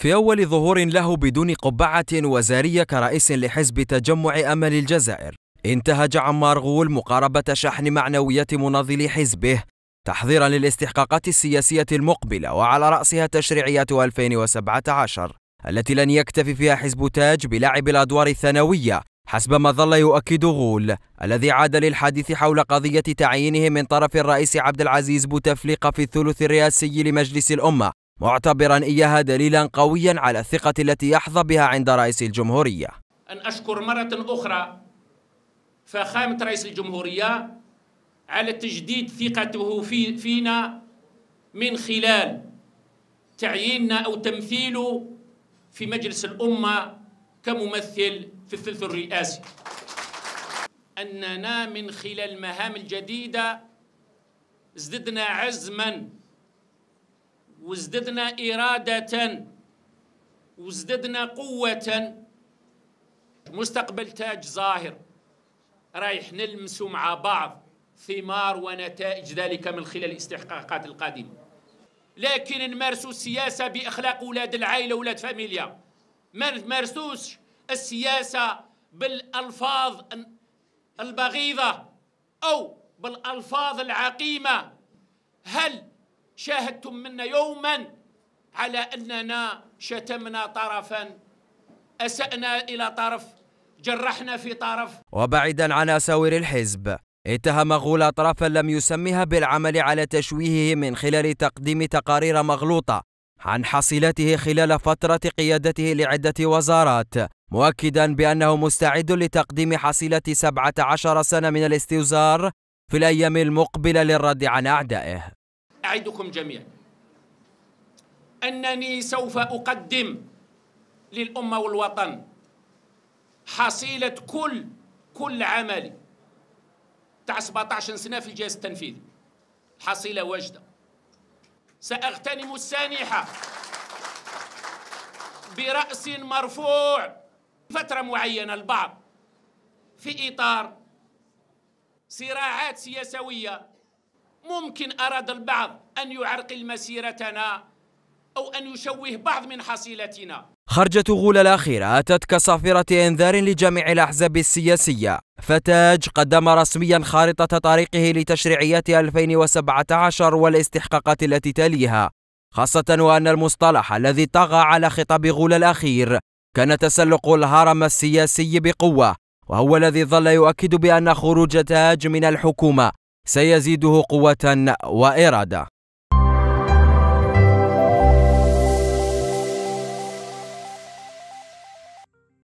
في أول ظهور له بدون قبعة وزارية كرئيس لحزب تجمع أمل الجزائر انتهج عمار غول مقاربة شحن معنويات مناضلي حزبه تحضيرا للاستحقاقات السياسية المقبلة وعلى رأسها تشريعيات 2017 التي لن يكتفي فيها حزب تاج بلعب الأدوار الثانوية حسب ما ظل يؤكد غول الذي عاد للحديث حول قضية تعيينه من طرف الرئيس عبد العزيز بوتفليقة في الثلث الرئاسي لمجلس الأمة معتبرا إياها دليلا قويا على الثقة التي يحظى بها عند رئيس الجمهورية أن أشكر مرة أخرى فخامة رئيس الجمهورية على تجديد ثقته في فينا من خلال تعييننا أو تمثيله في مجلس الأمة كممثل في الثلث الرئاسي أننا من خلال المهام الجديدة ازددنا عزماً وازددنا إرادة وازددنا قوة مستقبل تاج ظاهر رايح نلمس مع بعض ثمار ونتائج ذلك من خلال الاستحقاقات القادمة لكن نمارسوا السياسة بأخلاق ولاد العائلة ولاد فاميليا ما نمارسوش السياسة بالألفاظ البغيضة أو بالألفاظ العقيمة هل شاهدتم منا يوما على أننا شتمنا طرفا أسأنا إلى طرف جرحنا في طرف وبعيدا عن أساور الحزب اتهم غول أطرافا لم يسمها بالعمل على تشويهه من خلال تقديم تقارير مغلوطة عن حصيلته خلال فترة قيادته لعدة وزارات مؤكدا بأنه مستعد لتقديم حصيلة 17 سنة من الاستوزار في الأيام المقبلة للرد عن أعدائه أعدكم جميعا أنني سوف أقدم للأمة والوطن حصيلة كل كل عملي تاع 17 سنة في الجهاز التنفيذي حصيلة واجدة سأغتنم السانحة برأس مرفوع فترة معينة البعض في إطار صراعات سياسوية ممكن أراد البعض أن يعرقل مسيرتنا أو أن يشوه بعض من حصيلتنا خرجة غول الأخيرة أتت كصافرة إنذار لجميع الأحزاب السياسية فتاج قدم رسميا خارطة طريقه لتشريعيات 2017 والاستحقاقات التي تليها خاصة وأن المصطلح الذي طغى على خطاب غول الأخير كان تسلق الهرم السياسي بقوة وهو الذي ظل يؤكد بأن خروج تاج من الحكومة سيزيده قوة وإرادة